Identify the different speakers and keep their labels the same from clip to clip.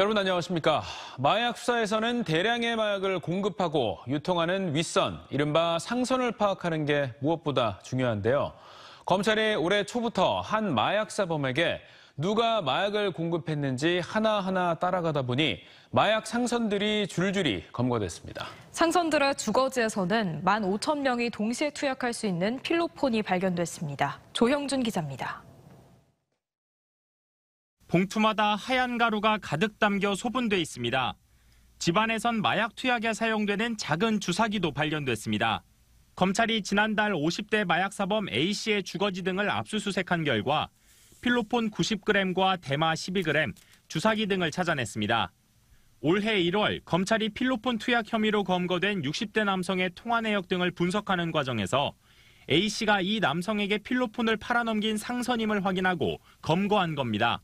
Speaker 1: 여러분 안녕하십니까. 마약 수사에서는 대량의 마약을 공급하고 유통하는 윗선, 이른바 상선을 파악하는 게 무엇보다 중요한데요. 검찰이 올해 초부터 한 마약사범에게 누가 마약을 공급했는지 하나하나 따라가다 보니 마약 상선들이 줄줄이 검거됐습니다.
Speaker 2: 상선들의
Speaker 1: 주거지에서는 1 5 0 0 0 명이 동시에 투약할 수 있는 필로폰이 발견됐습니다. 조형준 기자입니다.
Speaker 2: 봉투마다 하얀 가루가 가득 담겨 소분돼 있습니다. 집안에선 마약 투약에 사용되는 작은 주사기도 발견됐습니다. 검찰이 지난달 50대 마약사범 A씨의 주거지 등을 압수수색한 결과 필로폰 90g과 대마 12g, 주사기 등을 찾아냈습니다. 올해 1월 검찰이 필로폰 투약 혐의로 검거된 60대 남성의 통화 내역 등을 분석하는 과정에서 A씨가 이 남성에게 필로폰을 팔아넘긴 상선임을 확인하고 검거한 겁니다.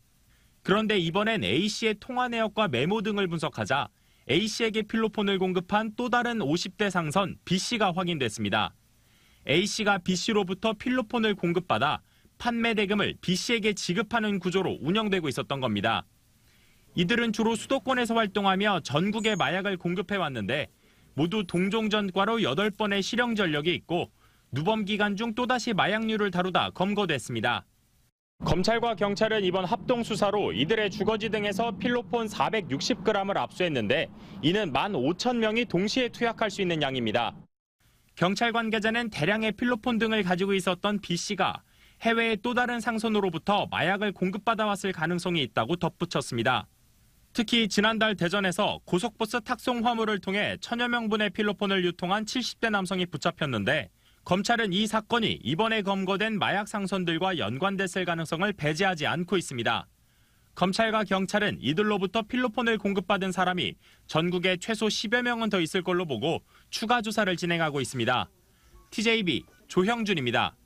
Speaker 2: 그런데 이번엔 A씨의 통화 내역과 메모 등을 분석하자 A씨에게 필로폰을 공급한 또 다른 50대 상선 B씨가 확인됐습니다. A씨가 B씨로부터 필로폰을 공급받아 판매 대금을 B씨에게 지급하는 구조로 운영되고 있었던 겁니다. 이들은 주로 수도권에서 활동하며 전국에 마약을 공급해 왔는데 모두 동종전과로 8번의 실형 전력이 있고 누범 기간 중 또다시 마약류를 다루다 검거됐습니다. 검찰과 경찰은 이번 합동 수사로 이들의 주거지 등에서 필로폰 460g을 압수했는데 이는 15,000명이 동시에 투약할 수 있는 양입니다. 경찰 관계자는 대량의 필로폰 등을 가지고 있었던 B 씨가 해외의 또 다른 상선으로부터 마약을 공급받아 왔을 가능성이 있다고 덧붙였습니다. 특히 지난달 대전에서 고속버스 탁송 화물을 통해 천여 명분의 필로폰을 유통한 70대 남성이 붙잡혔는데 검찰은 이 사건이 이번에 검거된 마약 상선들과 연관됐을 가능성을 배제하지 않고 있습니다. 검찰과 경찰은 이들로부터 필로폰을 공급받은 사람이 전국에 최소 10여 명은 더 있을 걸로 보고 추가 조사를 진행하고 있습니다. TJB 조형준입니다.